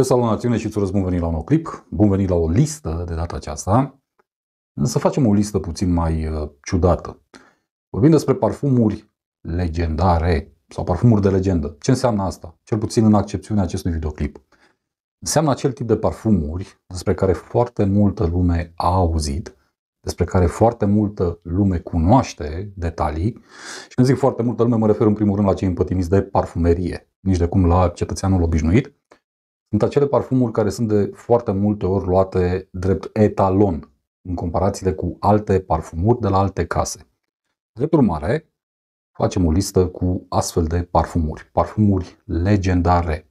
Te salut națiune și îți urez bun venit la un nou clip, bun venit la o listă de data aceasta. Să facem o listă puțin mai uh, ciudată. Vorbim despre parfumuri legendare sau parfumuri de legendă. Ce înseamnă asta? Cel puțin în accepțiunea acestui videoclip. Înseamnă acel tip de parfumuri despre care foarte multă lume a auzit, despre care foarte multă lume cunoaște detalii și când zic foarte multă lume mă refer în primul rând la cei împătimiți de parfumerie, nici de cum la cetățeanul obișnuit, sunt acele parfumuri care sunt de foarte multe ori luate drept etalon în comparație cu alte parfumuri de la alte case. Drept urmare, facem o listă cu astfel de parfumuri, parfumuri legendare.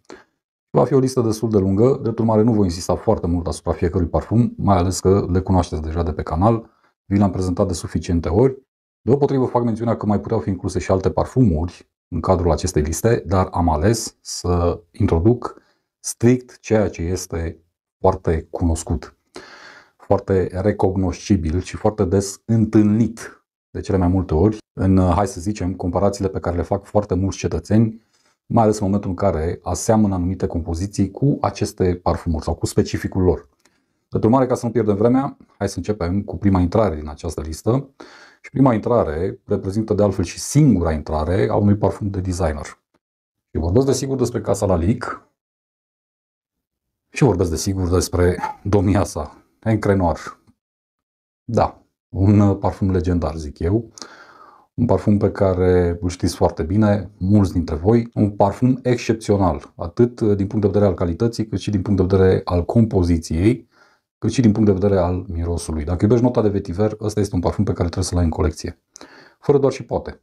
Va fi o listă destul de lungă, drept urmare nu voi insista foarte mult asupra fiecărui parfum, mai ales că le cunoașteți deja de pe canal, vi le-am prezentat de suficiente ori. Deopotrivă fac mențiunea că mai puteau fi incluse și alte parfumuri în cadrul acestei liste, dar am ales să introduc strict ceea ce este foarte cunoscut, foarte recognoscibil și foarte des întâlnit de cele mai multe ori în, hai să zicem, comparațiile pe care le fac foarte mulți cetățeni, mai ales în momentul în care aseamănă anumite compoziții cu aceste parfumuri sau cu specificul lor. Pentru urmare, ca să nu pierdem vremea, hai să începem cu prima intrare din această listă. Și prima intrare reprezintă de altfel și singura intrare a unui parfum de designer. Și vorbesc desigur despre Casa Lalique, și vorbesc desigur despre domnia sa, Encrenoir. Da, un uh, parfum legendar, zic eu. Un parfum pe care îl știți foarte bine, mulți dintre voi. Un parfum excepțional, atât uh, din punct de vedere al calității, cât și din punct de vedere al compoziției, cât și din punct de vedere al mirosului. Dacă iubești nota de vetiver, ăsta este un parfum pe care trebuie să-l ai în colecție. Fără doar și poate.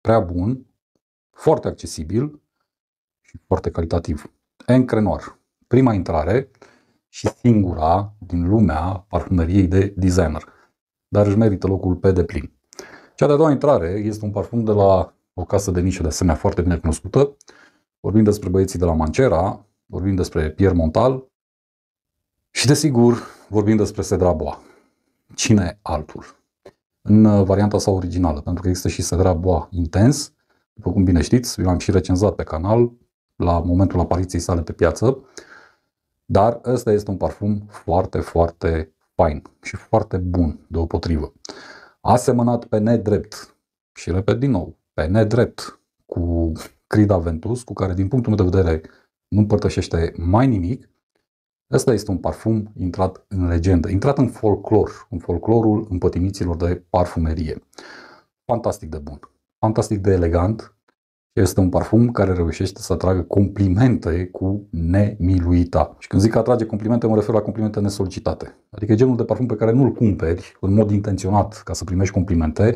Prea bun, foarte accesibil și foarte calitativ. Encrenoir prima intrare și singura din lumea parfumeriei de designer, dar își merită locul pe deplin. Cea de-a doua intrare este un parfum de la o casă de nișă de asemenea foarte bine cunoscută. Vorbim despre băieții de la Mancera, vorbim despre Pierre Montal și desigur vorbim despre sedra boa. Cine altul? În uh, varianta sa originală, pentru că există și sedra boa intens, după cum bine știți, eu l-am și recenzat pe canal la momentul apariției sale pe piață, dar ăsta este un parfum foarte, foarte fain și foarte bun deopotrivă. A semănat pe nedrept și repet din nou, pe nedrept cu Crida Ventus, cu care din punctul meu de vedere nu împărtășește mai nimic, Ăsta este un parfum intrat în legendă, intrat în folclor, în folclorul împătimiților de parfumerie. Fantastic de bun, fantastic de elegant, este un parfum care reușește să atragă complimente cu nemiluita. Și când zic că atrage complimente, mă refer la complimente nesolicitate. Adică genul de parfum pe care nu-l cumperi în mod intenționat ca să primești complimente.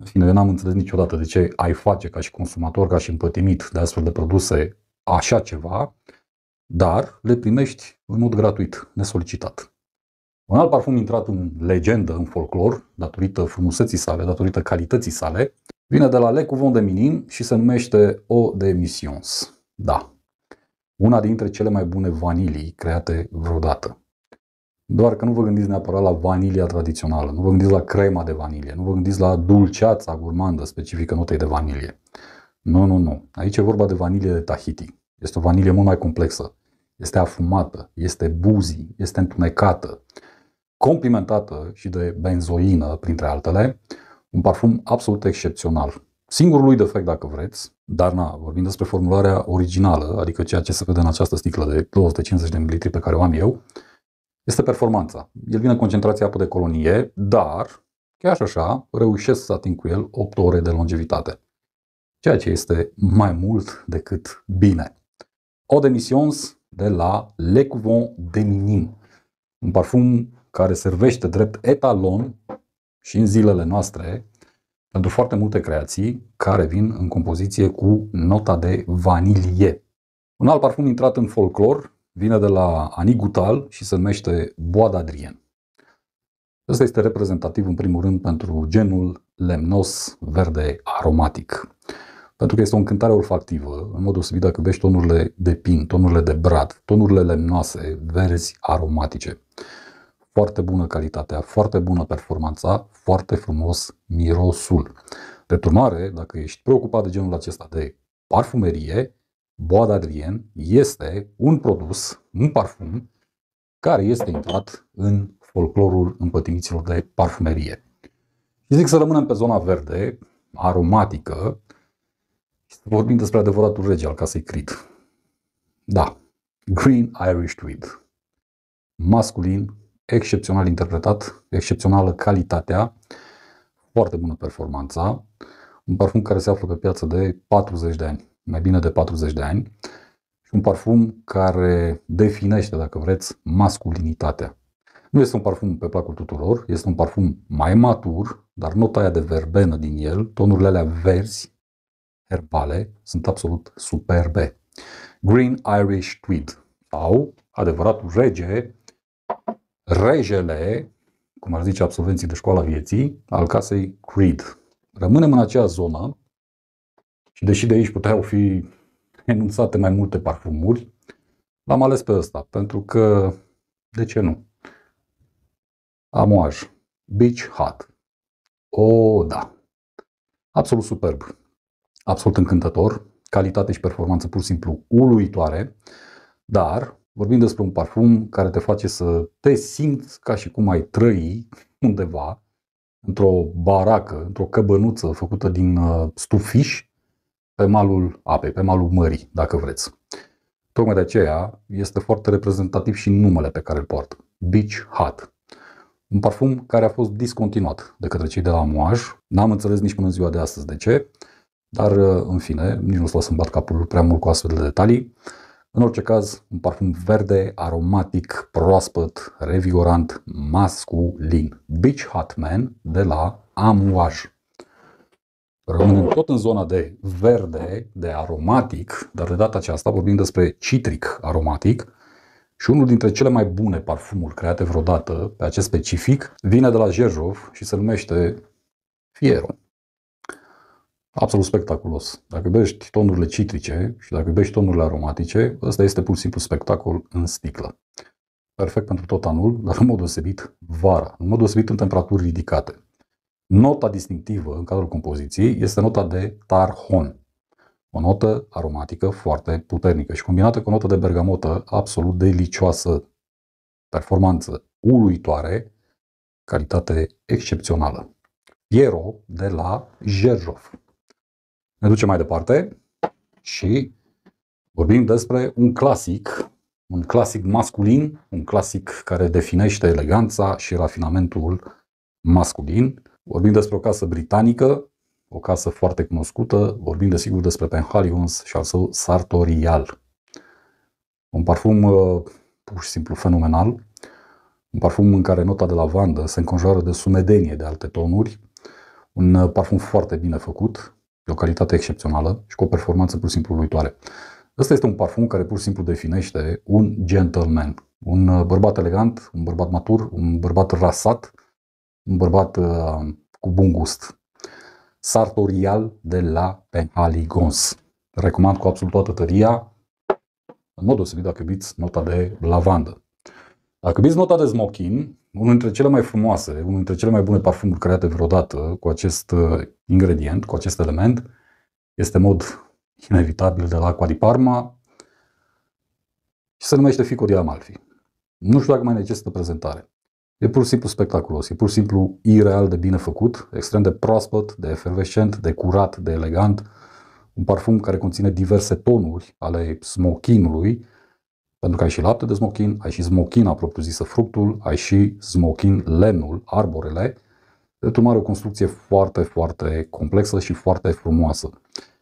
În fine, eu n-am înțeles niciodată de ce ai face ca și consumator, ca și împătimit de astfel de produse așa ceva, dar le primești în mod gratuit, nesolicitat. Un alt parfum intrat în legendă, în folclor, datorită frumuseții sale, datorită calității sale, Vine de la le Cuvon de minim și se numește o de Missions. Da. Una dintre cele mai bune vanilii create vreodată. Doar că nu vă gândiți neapărat la vanilia tradițională, nu vă gândiți la crema de vanilie, nu vă gândiți la dulceața gurmandă specifică notei de vanilie. Nu, nu, nu. Aici e vorba de vanilie de Tahiti. Este o vanilie mult mai complexă. Este afumată, este buzi, este întunecată, complimentată și de benzoină, printre altele, un parfum absolut excepțional. Singurul lui defect, dacă vreți, dar na, vorbim despre formularea originală, adică ceea ce se vede în această sticlă de 250 de ml pe care o am eu, este performanța. El vine în concentrație apă de colonie, dar, chiar și așa, reușesc să ating cu el 8 ore de longevitate. Ceea ce este mai mult decât bine. O demissions de la Le de Minim, un parfum care servește drept etalon și în zilele noastre pentru foarte multe creații care vin în compoziție cu nota de vanilie. Un alt parfum intrat în folclor vine de la Anigutal și se numește Boad Adrien. Ăsta este reprezentativ în primul rând pentru genul lemnos verde aromatic. Pentru că este o încântare olfactivă, în mod deosebit dacă bești tonurile de pin, tonurile de brad, tonurile lemnoase, verzi aromatice foarte bună calitatea, foarte bună performanța, foarte frumos mirosul. De urmare, dacă ești preocupat de genul acesta de parfumerie, Boad Adrien este un produs, un parfum, care este intrat în folclorul împătimiților de parfumerie. Și zic să rămânem pe zona verde, aromatică, și să vorbim despre adevăratul rege al casei Creed. Da, Green Irish Tweed. Masculin, excepțional interpretat, excepțională calitatea, foarte bună performanța, un parfum care se află pe piață de 40 de ani, mai bine de 40 de ani, și un parfum care definește, dacă vreți, masculinitatea. Nu este un parfum pe placul tuturor, este un parfum mai matur, dar nota aia de verbenă din el, tonurile alea verzi, herbale, sunt absolut superbe. Green Irish Tweed sau adevăratul rege rejele, cum ar zice absolvenții de școala vieții, al casei Creed. Rămânem în acea zonă și deși de aici puteau fi enunțate mai multe parfumuri, l-am ales pe ăsta, pentru că, de ce nu? Amoaj, Beach Hut. O, da, absolut superb, absolut încântător, calitate și performanță pur și simplu uluitoare, dar Vorbim despre un parfum care te face să te simți ca și cum ai trăi undeva, într-o baracă, într-o căbănuță făcută din uh, stufiș, pe malul apei, pe malul mării, dacă vreți. Tocmai de aceea este foarte reprezentativ și numele pe care îl poartă, Beach Hut. Un parfum care a fost discontinuat de către cei de la Moaj. N-am înțeles nici până în ziua de astăzi de ce, dar uh, în fine, nici nu o să-mi bat capul prea mult cu astfel de detalii. În orice caz, un parfum verde, aromatic, proaspăt, revigorant, masculin. Beach Hot Man de la Amouage. Rămânem tot în zona de verde, de aromatic, dar de data aceasta vorbim despre citric aromatic și unul dintre cele mai bune parfumuri create vreodată pe acest specific vine de la Jerjov și se numește Fieron absolut spectaculos. Dacă bești tonurile citrice și dacă bești tonurile aromatice, ăsta este pur și simplu spectacol în sticlă. Perfect pentru tot anul, dar în mod deosebit vara, în mod deosebit în temperaturi ridicate. Nota distinctivă în cadrul compoziției este nota de tarhon, o notă aromatică foarte puternică și combinată cu o notă de bergamotă absolut delicioasă, performanță uluitoare, calitate excepțională. Piero de la Jerjov. Ne ducem mai departe și vorbim despre un clasic, un clasic masculin, un clasic care definește eleganța și rafinamentul masculin. Vorbim despre o casă britanică, o casă foarte cunoscută, vorbim desigur despre Penhaligon's și al său Sartorial. Un parfum uh, pur și simplu fenomenal, un parfum în care nota de lavandă se înconjoară de sumedenie de alte tonuri, un uh, parfum foarte bine făcut, E o calitate excepțională și cu o performanță pur și simplu uitoare. Ăsta este un parfum care pur și simplu definește un gentleman. Un uh, bărbat elegant, un bărbat matur, un bărbat rasat, un bărbat uh, cu bun gust. Sartorial de la Penhaligons. Recomand cu absolut toată tăria, în mod deosebit dacă iubiți nota de lavandă. Dacă iubiți nota de smokin, unul dintre cele mai frumoase, unul dintre cele mai bune parfumuri create vreodată cu acest uh, ingredient, cu acest element, este mod inevitabil de la Aqua di Parma și se numește Fico di Amalfi. Nu știu dacă mai necesită prezentare. E pur și simplu spectaculos, e pur și simplu ireal de bine făcut, extrem de proaspăt, de efervescent, de curat, de elegant, un parfum care conține diverse tonuri ale smochinului, pentru că ai și lapte de smochin, ai și smochin, apropiu zisă fructul, ai și smochin lemnul, arborele. Deci mare o construcție foarte, foarte complexă și foarte frumoasă.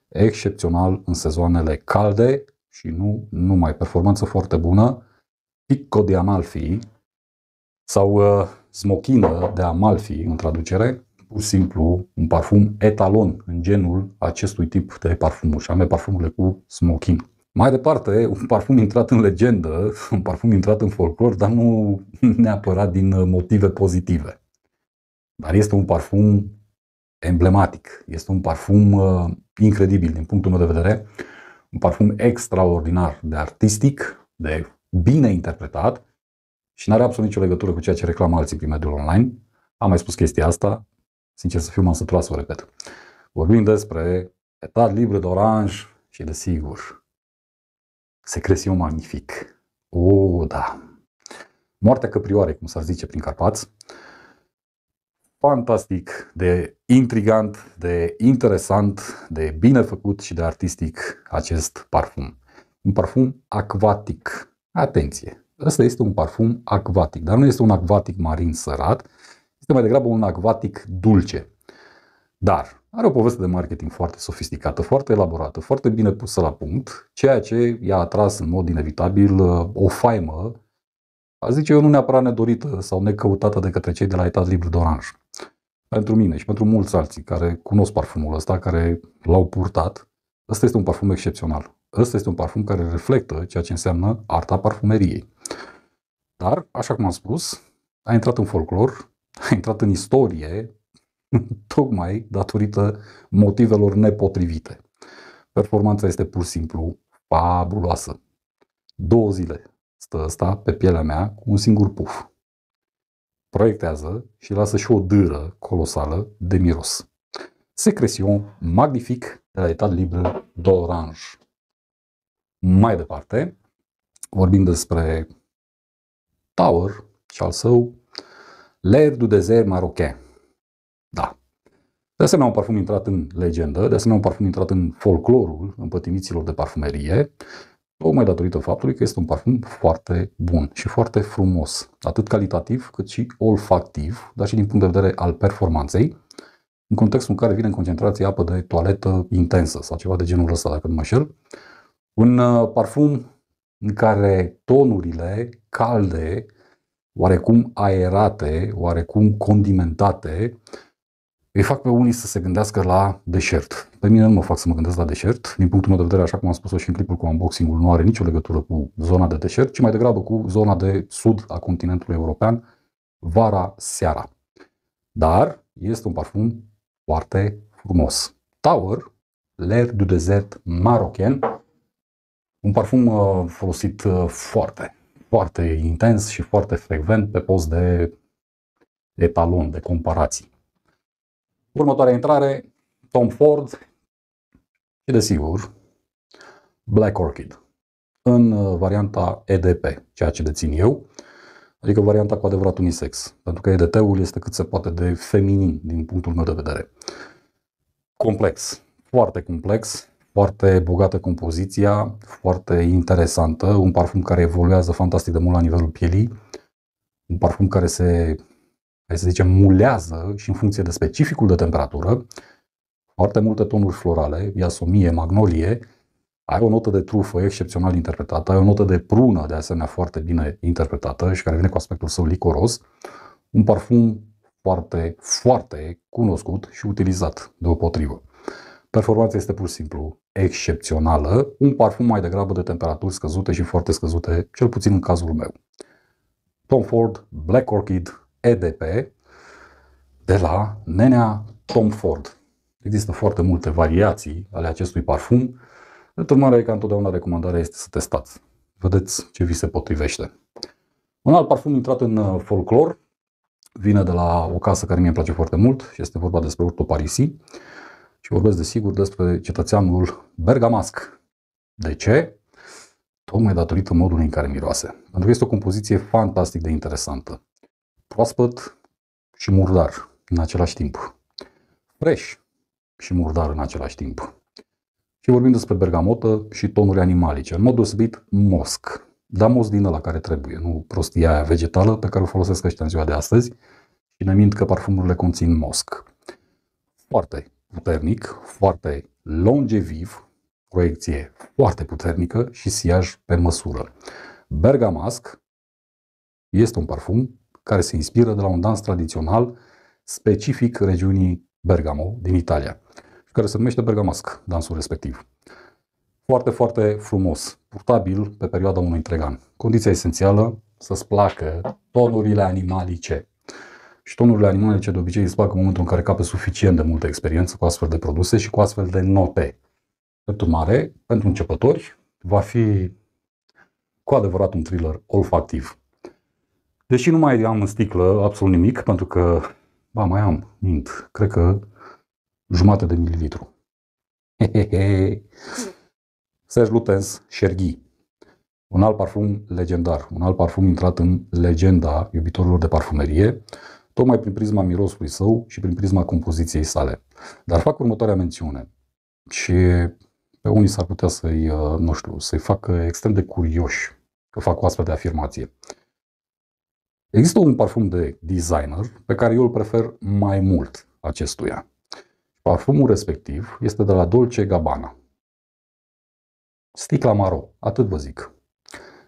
Excepțional în sezoanele calde și nu numai. Performanță foarte bună. Picco de Amalfi sau uh, smochină de Amalfi în traducere, pur și simplu un parfum etalon în genul acestui tip de parfumuri și anume parfumurile cu smochin. Mai departe, un parfum intrat în legendă, un parfum intrat în folclor, dar nu neapărat din uh, motive pozitive. Dar este un parfum emblematic, este un parfum uh, incredibil din punctul meu de vedere, un parfum extraordinar de artistic, de bine interpretat și nu are absolut nicio legătură cu ceea ce reclamă alții prin mediul online. Am mai spus chestia asta, sincer să fiu, m-am săturat să o repet. Vorbim despre etat libre de oranj și de sigur Secrețiu magnific. O, oh, da. Moartea căprioare, cum s-ar zice prin Carpați. Fantastic, de intrigant, de interesant, de bine făcut și de artistic acest parfum. Un parfum acvatic. Atenție! Ăsta este un parfum acvatic, dar nu este un acvatic marin sărat, este mai degrabă un acvatic dulce. Dar are o poveste de marketing foarte sofisticată, foarte elaborată, foarte bine pusă la punct, ceea ce i-a atras în mod inevitabil uh, o faimă, a zice eu, nu neapărat nedorită sau necăutată de către cei de la etat liber de Pentru mine și pentru mulți alții care cunosc parfumul ăsta, care l-au purtat, ăsta este un parfum excepțional. Ăsta este un parfum care reflectă ceea ce înseamnă arta parfumeriei. Dar, așa cum am spus, a intrat în folclor, a intrat în istorie, tocmai datorită motivelor nepotrivite. Performanța este pur și simplu fabuloasă. Două zile stă asta pe pielea mea cu un singur puf. Proiectează și lasă și o dâră colosală de miros. Secresion magnific de la Etat liber d'Orange. Mai departe, vorbim despre Tower și al său L'air du désert marocain de asemenea, un parfum intrat în legendă, de asemenea, un parfum intrat în folclorul împătimiților de parfumerie, tocmai datorită faptului că este un parfum foarte bun și foarte frumos, atât calitativ cât și olfactiv, dar și din punct de vedere al performanței, în contextul în care vine în concentrație apă de toaletă intensă sau ceva de genul ăsta, dacă nu mă șel. Un uh, parfum în care tonurile calde, oarecum aerate, oarecum condimentate, îi fac pe unii să se gândească la deșert. Pe mine nu mă fac să mă gândesc la deșert. Din punctul meu de vedere, așa cum am spus-o și în clipul cu unboxing-ul, nu are nicio legătură cu zona de deșert, ci mai degrabă cu zona de sud a continentului european, vara, seara. Dar este un parfum foarte frumos. Tower, L'air du desert marocain, un parfum uh, folosit uh, foarte, foarte intens și foarte frecvent pe post de etalon, de comparații. Următoarea intrare, Tom Ford și desigur Black Orchid în uh, varianta EDP, ceea ce dețin eu, adică varianta cu adevărat unisex, pentru că EDT-ul este cât se poate de feminin din punctul meu de vedere. Complex, foarte complex, foarte bogată compoziția, foarte interesantă, un parfum care evoluează fantastic de mult la nivelul pielii, un parfum care se să zicem, mulează și în funcție de specificul de temperatură, foarte multe tonuri florale, iasomie, magnolie, ai o notă de trufă excepțional interpretată, ai o notă de prună de asemenea foarte bine interpretată și care vine cu aspectul său licoros, un parfum foarte, foarte cunoscut și utilizat deopotrivă. Performanța este pur și simplu excepțională, un parfum mai degrabă de temperaturi scăzute și foarte scăzute, cel puțin în cazul meu. Tom Ford Black Orchid EDP de la nenea Tom Ford. Există foarte multe variații ale acestui parfum. De urmare, ca întotdeauna, recomandarea este să testați. Vedeți ce vi se potrivește. Un alt parfum intrat în uh, folclor vine de la o casă care mi-e place foarte mult și este vorba despre Urto Parisi și vorbesc desigur despre cetățeanul Bergamasc. De ce? Tocmai datorită modului în care miroase. Pentru că este o compoziție fantastic de interesantă proaspăt și murdar în același timp. Preș și murdar în același timp. Și vorbim despre bergamotă și tonuri animalice, în mod deosebit mosc. Da mosc din la care trebuie, nu prostia aia vegetală pe care o folosesc ăștia în ziua de astăzi și ne mint că parfumurile conțin mosc. Foarte puternic, foarte longeviv, proiecție foarte puternică și siaj pe măsură. Bergamasc este un parfum care se inspiră de la un dans tradițional specific regiunii Bergamo din Italia și care se numește bergamasc, dansul respectiv. Foarte, foarte frumos, portabil pe perioada unui întreg an. Condiția esențială, să-ți placă tonurile animalice. Și tonurile animalice de obicei îți plac în momentul în care capă suficient de multă experiență cu astfel de produse și cu astfel de note. Pentru mare, pentru începători, va fi cu adevărat un thriller olfactiv. Deși nu mai am în sticlă absolut nimic, pentru că, ba, mai am, mint, cred că jumate de mililitru. Hehehe. Serge Lutens, Sherghi. Un alt parfum legendar, un alt parfum intrat în legenda iubitorilor de parfumerie, tocmai prin prisma mirosului său și prin prisma compoziției sale. Dar fac următoarea mențiune și pe unii s-ar putea să-i, uh, nu știu, să-i facă extrem de curioși că fac o astfel de afirmație. Există un parfum de designer pe care eu îl prefer mai mult acestuia. Parfumul respectiv este de la Dolce Gabbana. Sticla maro, atât vă zic.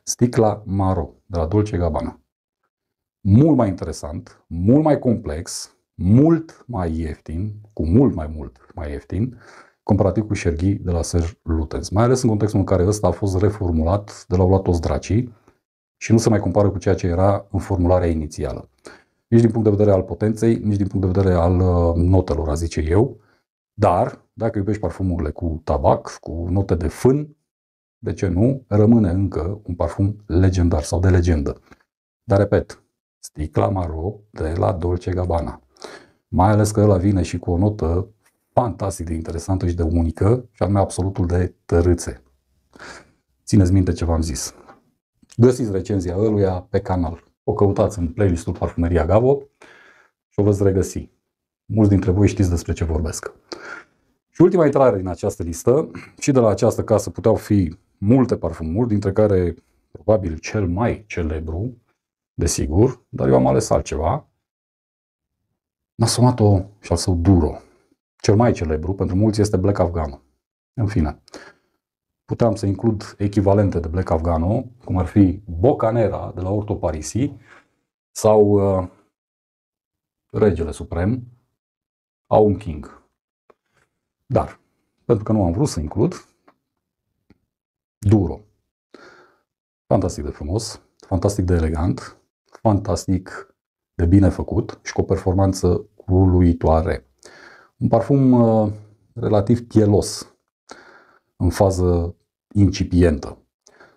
Sticla maro, de la Dolce Gabbana. Mult mai interesant, mult mai complex, mult mai ieftin, cu mult mai mult mai ieftin, comparativ cu șerghii de la Serge Lutens. Mai ales în contextul în care ăsta a fost reformulat de la Vlatos Dracii, și nu se mai compară cu ceea ce era în formularea inițială. Nici din punct de vedere al potenței, nici din punct de vedere al uh, notelor, a zice eu. Dar, dacă iubești parfumurile cu tabac, cu note de fân, de ce nu, rămâne încă un parfum legendar sau de legendă. Dar, repet, sticla maro de la Dolce Gabbana. Mai ales că ăla vine și cu o notă fantastic de interesantă și de unică, și anume absolutul de tărâțe. Țineți minte ce v-am zis. Găsiți recenzia ăluia pe canal. O căutați în playlistul Parfumeria Gavo și o veți regăsi. Mulți dintre voi știți despre ce vorbesc. Și ultima intrare din această listă, și de la această casă puteau fi multe parfumuri, dintre care probabil cel mai celebru, desigur, dar eu am ales altceva. Nasomato și al său Duro. Cel mai celebru pentru mulți este Black Afghan. În fine, puteam să includ echivalente de Black Afgano, cum ar fi Bocanera de la Orto Parisi sau uh, Regele Suprem, Aum King. Dar, pentru că nu am vrut să includ, Duro. Fantastic de frumos, fantastic de elegant, fantastic de bine făcut și cu o performanță uluitoare. Un parfum uh, relativ pielos, în fază incipientă,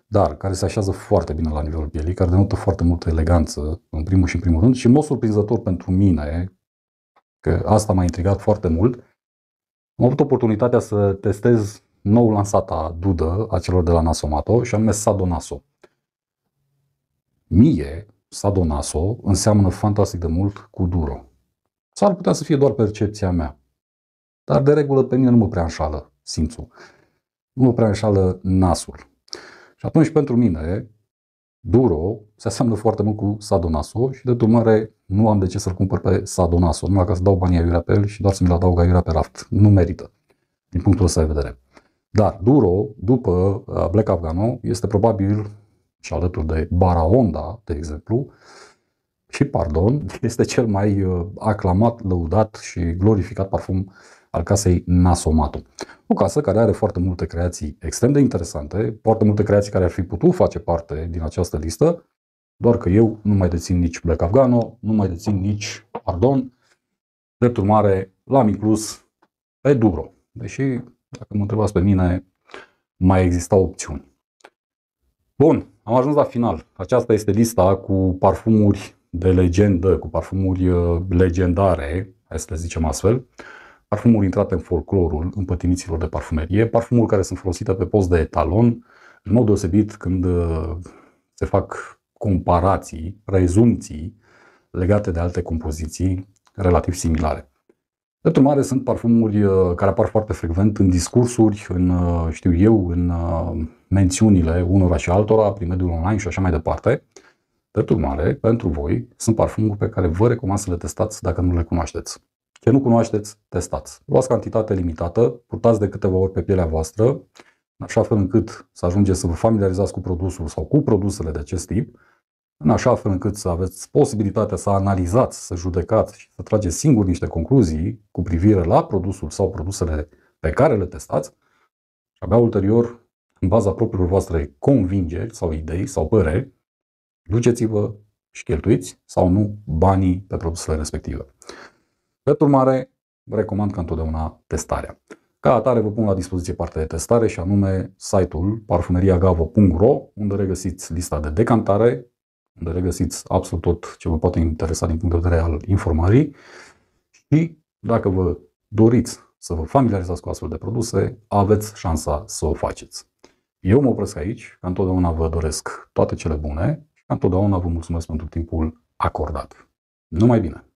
dar care se așează foarte bine la nivelul pielii, care denotă foarte multă eleganță, în primul și în primul rând, și în mod surprinzător pentru mine, că asta m-a intrigat foarte mult, am avut oportunitatea să testez nou lansata dudă a celor de la Nasomato și anume Sadonaso. Mie, Sadonaso înseamnă fantastic de mult cu Duro. S-ar putea să fie doar percepția mea. Dar de regulă pe mine nu mă prea înșală simțul nu prea înșală nasul. Și atunci, pentru mine, duro se asemănă foarte mult cu sadonaso și de urmare nu am de ce să-l cumpăr pe sadonaso, numai ca să dau banii aiurea pe el și doar să mi-l adaug aiurea pe raft. Nu merită, din punctul ăsta de vedere. Dar duro, după uh, Black Afghano, este probabil și alături de baraonda, de exemplu, și pardon, este cel mai uh, aclamat, lăudat și glorificat parfum al casei Nasomato. O casă care are foarte multe creații extrem de interesante, foarte multe creații care ar fi putut face parte din această listă, doar că eu nu mai dețin nici Black Afgano, nu mai dețin nici Ardon. Drept urmare, l-am inclus pe Duro. Deși, dacă mă întrebați pe mine, mai existau opțiuni. Bun, am ajuns la final. Aceasta este lista cu parfumuri de legendă, cu parfumuri uh, legendare, hai să le zicem astfel parfumul intrat în folclorul împătiniților de parfumerie, parfumul care sunt folosite pe post de etalon, în mod deosebit când uh, se fac comparații, rezumții legate de alte compoziții relativ similare. De urmare, sunt parfumuri uh, care apar foarte frecvent în discursuri, în, uh, știu eu, în mențiunile unora și altora, prin mediul online și așa mai departe. De urmare, pentru voi, sunt parfumuri pe care vă recomand să le testați dacă nu le cunoașteți. Ce nu cunoașteți, testați. Luați cantitate limitată, purtați de câteva ori pe pielea voastră, în așa fel încât să ajungeți să vă familiarizați cu produsul sau cu produsele de acest tip, în așa fel încât să aveți posibilitatea să analizați, să judecați și să trageți singuri niște concluzii cu privire la produsul sau produsele pe care le testați și abia ulterior, în baza propriilor voastre convingeri sau idei sau păreri, duceți-vă și cheltuiți sau nu banii pe produsele respective. Pentru urmare, recomand ca întotdeauna testarea. Ca atare vă pun la dispoziție partea de testare și anume site-ul parfumeriagavo.ro unde regăsiți lista de decantare, unde regăsiți absolut tot ce vă poate interesa din punct de vedere al informării și dacă vă doriți să vă familiarizați cu astfel de produse, aveți șansa să o faceți. Eu mă opresc aici, ca întotdeauna vă doresc toate cele bune și ca întotdeauna vă mulțumesc pentru timpul acordat. Numai bine!